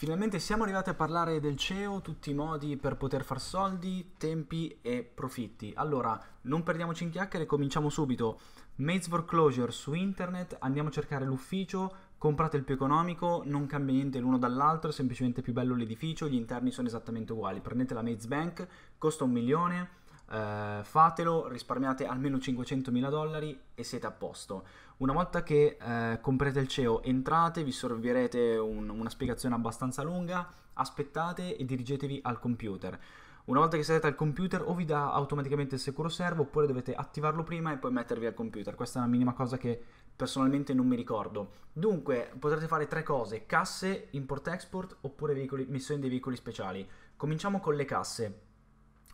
Finalmente siamo arrivati a parlare del CEO, tutti i modi per poter far soldi, tempi e profitti. Allora, non perdiamoci in chiacchiere, cominciamo subito. Mates Closure su internet, andiamo a cercare l'ufficio, comprate il più economico, non cambia niente l'uno dall'altro, è semplicemente più bello l'edificio, gli interni sono esattamente uguali. Prendete la Mates Bank, costa un milione, Uh, fatelo, risparmiate almeno 500.000 dollari e siete a posto. Una volta che uh, eh, comprate il CEO, entrate, vi servirete un, una spiegazione abbastanza lunga, aspettate e dirigetevi al computer. Una volta che siete al computer o vi dà automaticamente il sicuro servo oppure dovete attivarlo prima e poi mettervi al computer. Questa è la minima cosa che personalmente non mi ricordo. Dunque potrete fare tre cose, casse, import-export oppure veicoli, missioni dei veicoli speciali. Cominciamo con le casse.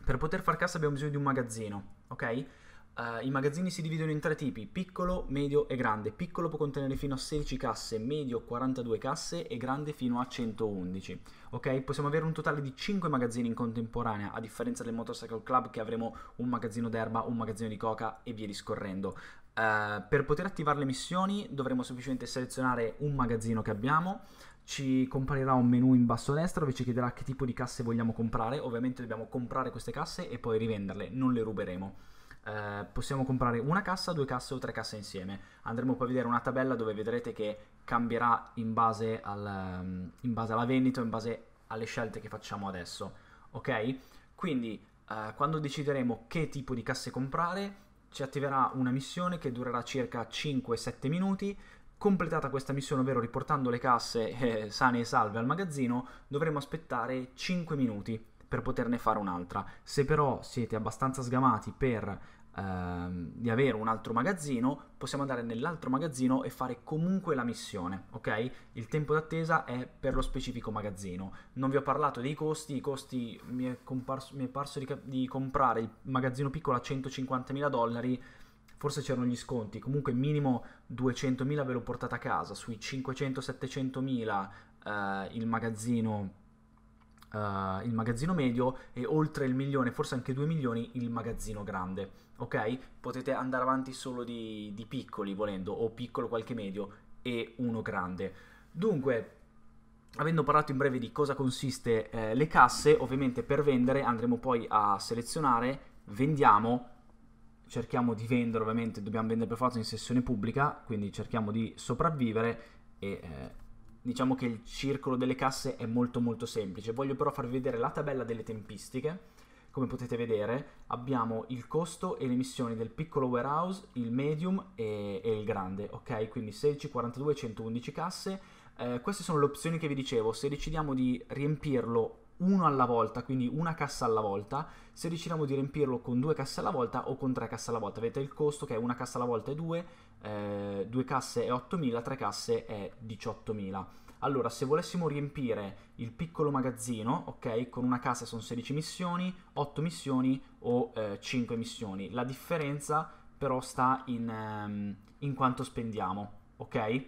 Per poter far cassa abbiamo bisogno di un magazzino, ok? Uh, I magazzini si dividono in tre tipi, piccolo, medio e grande. Piccolo può contenere fino a 16 casse, medio 42 casse e grande fino a 111. Ok, possiamo avere un totale di 5 magazzini in contemporanea, a differenza del Motorcycle Club che avremo un magazzino d'erba, un magazzino di coca e via discorrendo. Uh, per poter attivare le missioni dovremo semplicemente selezionare un magazzino che abbiamo, ci comparirà un menu in basso a destra dove ci chiederà che tipo di casse vogliamo comprare. Ovviamente dobbiamo comprare queste casse e poi rivenderle, non le ruberemo. Eh, possiamo comprare una cassa, due casse o tre casse insieme. Andremo poi a vedere una tabella dove vedrete che cambierà in base, al, ehm, in base alla vendita, in base alle scelte che facciamo adesso. Ok? Quindi eh, quando decideremo che tipo di casse comprare, ci attiverà una missione che durerà circa 5-7 minuti Completata questa missione, ovvero riportando le casse eh, sane e salve al magazzino, dovremo aspettare 5 minuti per poterne fare un'altra. Se però siete abbastanza sgamati per ehm, di avere un altro magazzino, possiamo andare nell'altro magazzino e fare comunque la missione, ok? Il tempo d'attesa è per lo specifico magazzino. Non vi ho parlato dei costi, i costi mi è, comparso, mi è parso di, di comprare il magazzino piccolo a 150.000 dollari, forse c'erano gli sconti, comunque minimo 200.000 ve l'ho portata a casa, sui 500-700.000 eh, il magazzino... Uh, il magazzino medio e oltre il milione, forse anche 2 milioni, il magazzino grande. Ok? Potete andare avanti solo di, di piccoli volendo, o piccolo qualche medio e uno grande. Dunque, avendo parlato in breve di cosa consiste eh, le casse, ovviamente per vendere andremo poi a selezionare, vendiamo cerchiamo di vendere, ovviamente dobbiamo vendere per forza in sessione pubblica, quindi cerchiamo di sopravvivere e eh, diciamo che il circolo delle casse è molto molto semplice. Voglio però farvi vedere la tabella delle tempistiche. Come potete vedere abbiamo il costo e le missioni del piccolo warehouse, il medium e, e il grande, ok? Quindi 16, 42, 111 casse. Eh, queste sono le opzioni che vi dicevo, se decidiamo di riempirlo uno alla volta, quindi una cassa alla volta, se decidiamo di riempirlo con due casse alla volta o con tre casse alla volta, avete il costo che è una cassa alla volta è 2, eh, due casse è 8.000, tre casse è 18.000. Allora, se volessimo riempire il piccolo magazzino, ok, con una cassa sono 16 missioni, 8 missioni o eh, 5 missioni, la differenza però sta in, um, in quanto spendiamo, ok?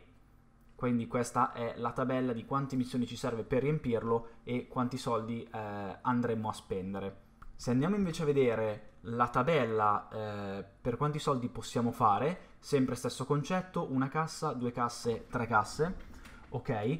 Quindi questa è la tabella di quante missioni ci serve per riempirlo e quanti soldi eh, andremo a spendere. Se andiamo invece a vedere la tabella eh, per quanti soldi possiamo fare, sempre stesso concetto, una cassa, due casse, tre casse, ok?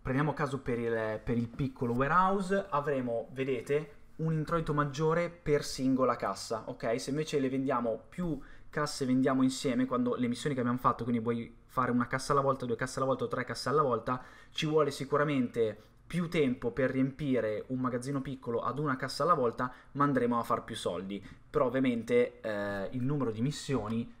Prendiamo caso per il, per il piccolo warehouse, avremo, vedete, un introito maggiore per singola cassa, ok? Se invece le vendiamo più casse vendiamo insieme, quando le missioni che abbiamo fatto, quindi vuoi fare una cassa alla volta, due casse alla volta o tre casse alla volta, ci vuole sicuramente più tempo per riempire un magazzino piccolo ad una cassa alla volta, ma andremo a far più soldi. Però ovviamente eh, il numero di missioni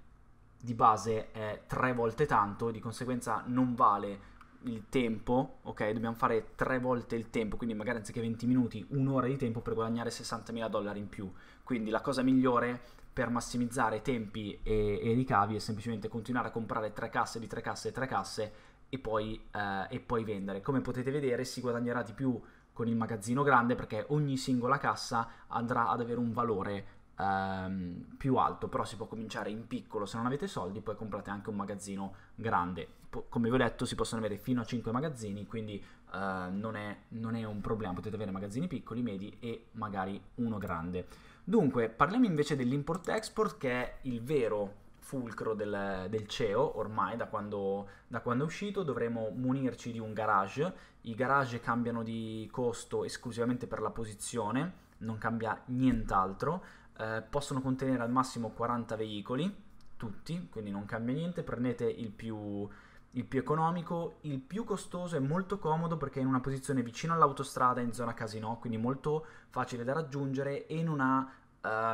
di base è tre volte tanto, di conseguenza non vale il tempo, ok? Dobbiamo fare tre volte il tempo, quindi magari anziché 20 minuti, un'ora di tempo per guadagnare 60.000 dollari in più. Quindi la cosa migliore per massimizzare tempi e, e ricavi è semplicemente continuare a comprare tre casse di tre casse e tre casse e poi, eh, e poi vendere. Come potete vedere si guadagnerà di più con il magazzino grande perché ogni singola cassa andrà ad avere un valore ehm, più alto, però si può cominciare in piccolo se non avete soldi, poi comprate anche un magazzino grande. Po- come vi ho detto si possono avere fino a 5 magazzini, quindi ehm, non, è, non è un problema, potete avere magazzini piccoli, medi e magari uno grande. Dunque, parliamo invece dell'import-export che è il vero fulcro del, del, CEO ormai da quando, da quando, è uscito, dovremo munirci di un garage, i garage cambiano di costo esclusivamente per la posizione, non cambia nient'altro, eh, possono contenere al massimo 40 veicoli, tutti, quindi non cambia niente, prendete il più, il più economico, il più costoso è molto comodo perché è in una posizione vicino all'autostrada in zona casino, quindi molto facile da raggiungere e non ha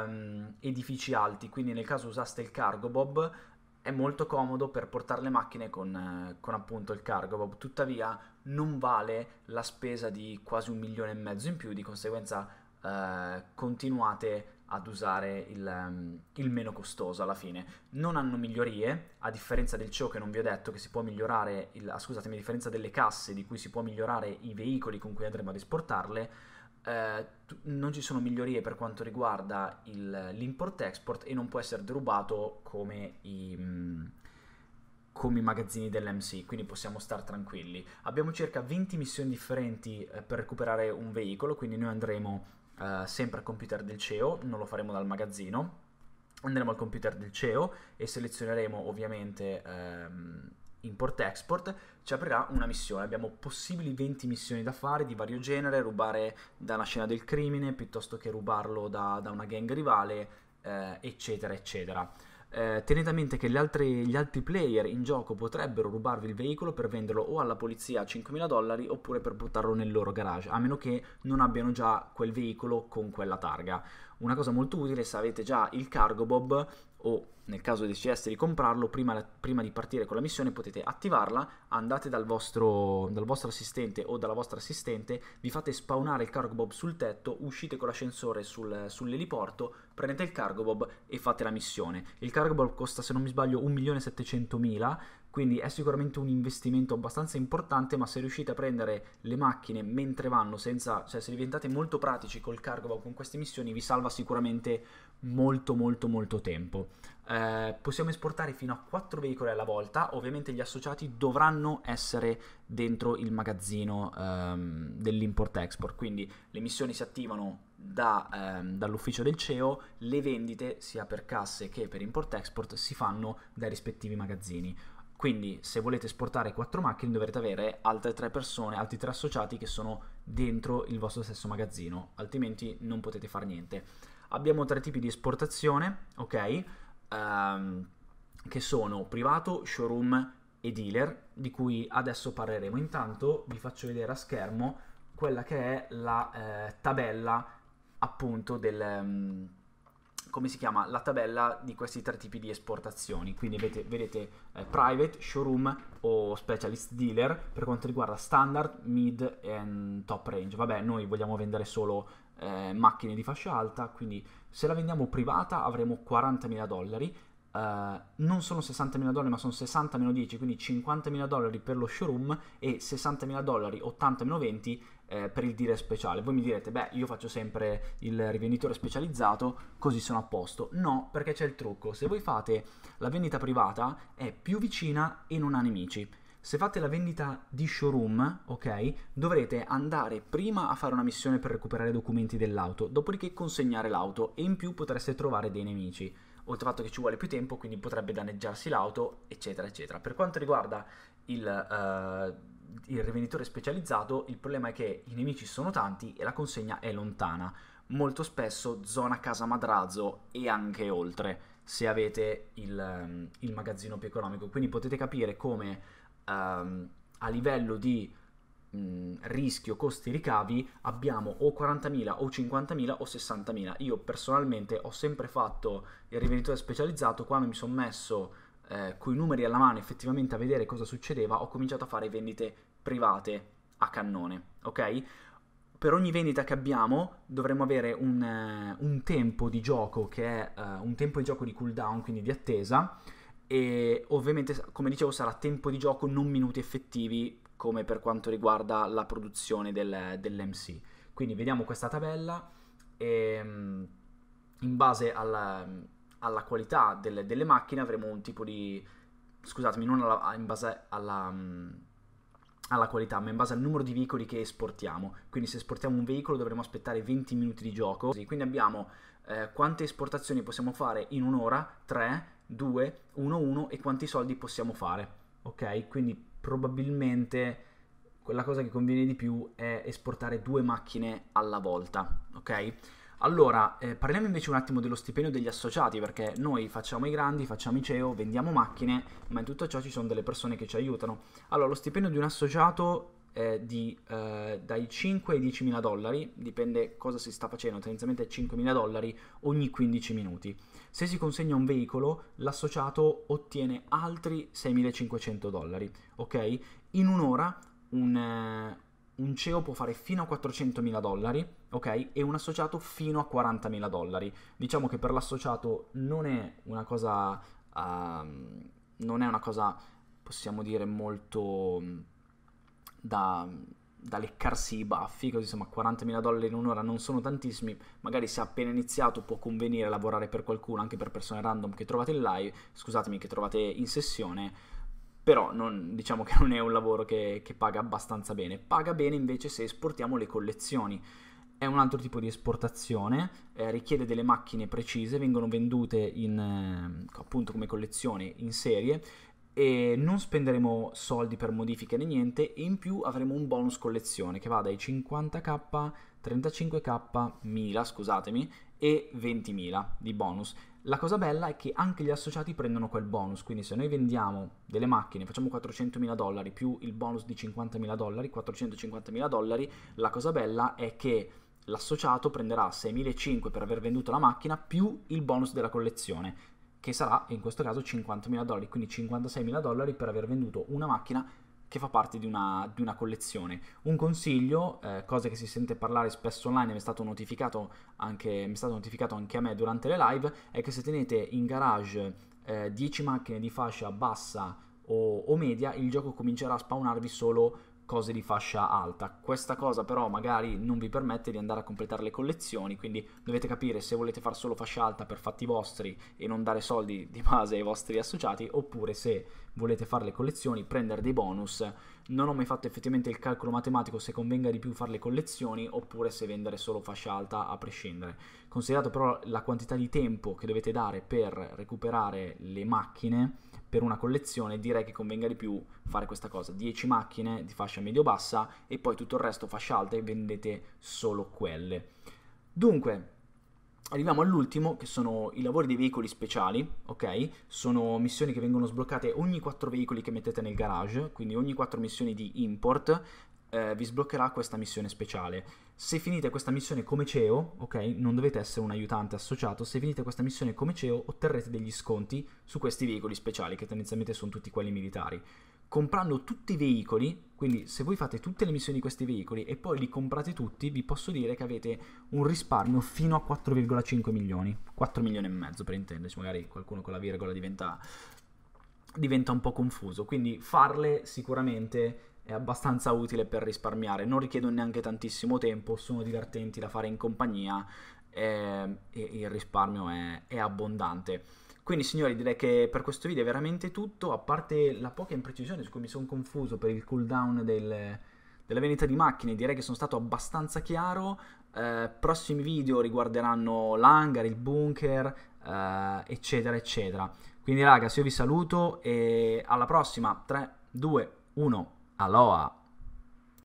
um, edifici alti, quindi nel caso usaste il cargo bob è molto comodo per portare le macchine con, eh, con appunto il cargo bob, tuttavia non vale la spesa di quasi un milione e mezzo in più, di conseguenza uh, continuate ad usare il, um, il, meno costoso alla fine. Non hanno migliorie, a differenza del ciò che non vi ho detto, che si può migliorare, il, ah, scusatemi, a differenza delle casse di cui si può migliorare i veicoli con cui andremo ad esportarle, eh, non ci sono migliorie per quanto riguarda il, l'import-export e non può essere derubato come i... Mh, mm, come i magazzini dell'MC, quindi possiamo stare tranquilli. Abbiamo circa 20 missioni differenti eh, per recuperare un veicolo, quindi noi andremo eh, sempre al computer del CEO, non lo faremo dal magazzino, andremo al computer del CEO e selezioneremo ovviamente ehm, import-export, ci aprirà una missione. Abbiamo possibili 20 missioni da fare di vario genere, rubare da una scena del crimine piuttosto che rubarlo da, da una gang rivale, eh, eccetera, eccetera eh, tenete a mente che altri, gli altri, player in gioco potrebbero rubarvi il veicolo per venderlo o alla polizia a 5.000 dollari oppure per buttarlo nel loro garage, a meno che non abbiano già quel veicolo con quella targa una cosa molto utile se avete già il cargo bob o nel caso decideste di comprarlo, prima, prima, di partire con la missione potete attivarla, andate dal vostro, dal vostro, assistente o dalla vostra assistente, vi fate spawnare il cargo bob sul tetto, uscite con l'ascensore sul, sull'eliporto, prendete il cargo bob e fate la missione. Il cargo bob costa, se non mi sbaglio, 1.700.000, quindi è sicuramente un investimento abbastanza importante, ma se riuscite a prendere le macchine mentre vanno, senza, cioè se diventate molto pratici col cargo o con queste missioni, vi salva sicuramente molto molto molto tempo. Eh, possiamo esportare fino a 4 veicoli alla volta, ovviamente gli associati dovranno essere dentro il magazzino ehm, dell'import-export, quindi le missioni si attivano da, ehm, dall'ufficio del CEO, le vendite sia per casse che per import-export si fanno dai rispettivi magazzini. Quindi se volete esportare 4 macchine dovrete avere altre 3 persone, altri 3 associati che sono dentro il vostro stesso magazzino, altrimenti non potete fare niente. Abbiamo tre tipi di esportazione, ok? Um, che sono privato, showroom e dealer, di cui adesso parleremo. Intanto vi faccio vedere a schermo quella che è la eh, tabella appunto del... Um, come si chiama, la tabella di questi tre tipi di esportazioni. Quindi vedete, vedete eh, private, showroom o specialist dealer per quanto riguarda standard, mid e top range. Vabbè, noi vogliamo vendere solo eh, macchine di fascia alta, quindi se la vendiamo privata avremo 40.000 dollari. Eh, non sono 60.000 dollari, ma sono 60 10, quindi 50.000 dollari per lo showroom e 60.000 dollari, 80 20 eh, per il dire speciale. Voi mi direte, beh, io faccio sempre il rivenditore specializzato, così sono a posto. No, perché c'è il trucco. Se voi fate la vendita privata, è più vicina e non ha nemici. Se fate la vendita di showroom, ok, dovrete andare prima a fare una missione per recuperare i documenti dell'auto, dopodiché consegnare l'auto e in più potreste trovare dei nemici oltre al fatto che ci vuole più tempo, quindi potrebbe danneggiarsi l'auto, eccetera, eccetera. Per quanto riguarda il, uh, il rivenditore specializzato il problema è che i nemici sono tanti e la consegna è lontana, molto spesso zona Casa Madrazzo e anche oltre, se avete il, ehm, il magazzino più economico. Quindi potete capire come um, a livello di mh, rischio costi ricavi abbiamo o 40.000 o 50.000 o 60.000. Io personalmente ho sempre fatto il rivenditore specializzato quando mi sono messo eh, coi numeri alla mano effettivamente a vedere cosa succedeva, ho cominciato a fare vendite private a cannone, ok? Per ogni vendita che abbiamo dovremmo avere un, eh, un tempo di gioco che è eh, un tempo di gioco di cooldown, quindi di attesa, e ovviamente come dicevo sarà tempo di gioco non minuti effettivi come per quanto riguarda la produzione del, dell'MC. Quindi vediamo questa tabella e ehm, in base al alla qualità delle, delle macchine avremo un tipo di... scusatemi, non alla, in base alla, mm, alla qualità, ma in base al numero di veicoli che esportiamo. Quindi se esportiamo un veicolo dovremo aspettare 20 minuti di gioco. Quindi abbiamo eh, quante esportazioni possiamo fare in un'ora, 3, 2, 1, 1 e quanti soldi possiamo fare. Ok, quindi probabilmente quella cosa che conviene di più è esportare due macchine alla volta. Ok? Allora, eh, parliamo invece un attimo dello stipendio degli associati, perché noi facciamo i grandi, facciamo i CEO, vendiamo macchine, ma in tutto ciò ci sono delle persone che ci aiutano. Allora, lo stipendio di un associato è di, eh, dai 5 ai 10 mila dollari, dipende cosa si sta facendo, tendenzialmente 5 mila dollari ogni 15 minuti. Se si consegna un veicolo, l'associato ottiene altri 6.500 dollari, ok? In un'ora un, eh, un CEO può fare fino a 400 mila dollari, ok? E un associato fino a 40.000 dollari. Diciamo che per l'associato non è una cosa... Uh, non è una cosa, possiamo dire, molto mm, da, da leccarsi i baffi, così insomma 40.000 dollari in un'ora non sono tantissimi, magari se ha appena iniziato può convenire lavorare per qualcuno, anche per persone random che trovate in live, scusatemi, che trovate in sessione, però non, diciamo che non è un lavoro che, che paga abbastanza bene, paga bene invece se esportiamo le collezioni è un altro tipo di esportazione, eh, richiede delle macchine precise, vengono vendute in, eh, appunto come collezioni in serie e non spenderemo soldi per modifiche né niente e in più avremo un bonus collezione che va dai 50k, 35k, 1000 scusatemi e 20.000 di bonus. La cosa bella è che anche gli associati prendono quel bonus, quindi se noi vendiamo delle macchine, facciamo 400.000 dollari più il bonus di 50.000 dollari, 450.000 dollari, la cosa bella è che l'associato prenderà 6.500 per aver venduto la macchina più il bonus della collezione, che sarà in questo caso 50.000 dollari, quindi 56.000 dollari per aver venduto una macchina che fa parte di una, di una collezione. Un consiglio, eh, cosa che si sente parlare spesso online, mi è, stato notificato anche, mi è stato notificato anche a me durante le live, è che se tenete in garage eh, 10 macchine di fascia bassa o, o media, il gioco comincerà a spawnarvi solo cose di fascia alta. Questa cosa però magari non vi permette di andare a completare le collezioni, quindi dovete capire se volete fare solo fascia alta per fatti vostri e non dare soldi di base ai vostri associati, oppure se volete fare le collezioni, prendere dei bonus non ho mai fatto effettivamente il calcolo matematico se convenga di più fare le collezioni oppure se vendere solo fascia alta a prescindere. Considerato però la quantità di tempo che dovete dare per recuperare le macchine per una collezione, direi che convenga di più fare questa cosa. 10 macchine di fascia medio-bassa e poi tutto il resto fascia alta e vendete solo quelle. Dunque, arriviamo all'ultimo, che sono i lavori dei veicoli speciali, ok? Sono missioni che vengono sbloccate ogni 4 veicoli che mettete nel garage, quindi ogni 4 missioni di import eh, vi sbloccherà questa missione speciale. Se finite questa missione come CEO, ok? Non dovete essere un aiutante associato, se finite questa missione come CEO otterrete degli sconti su questi veicoli speciali, che tendenzialmente sono tutti quelli militari comprando tutti i veicoli, quindi se voi fate tutte le missioni di questi veicoli e poi li comprate tutti, vi posso dire che avete un risparmio fino a 4,5 milioni, 4 milioni e mezzo per intenderci, magari qualcuno con la virgola diventa, diventa un po' confuso, quindi farle sicuramente è abbastanza utile per risparmiare, non richiedono neanche tantissimo tempo, sono divertenti da fare in compagnia eh, e il risparmio è, è abbondante. Quindi signori direi che per questo video è veramente tutto, a parte la poca imprecisione su cui mi sono confuso per il cooldown del, della vendita di macchine, direi che sono stato abbastanza chiaro. Eh, prossimi video riguarderanno l'hangar, il bunker, eh, eccetera, eccetera. Quindi ragazzi io vi saluto e alla prossima, 3, 2, 1, aloha!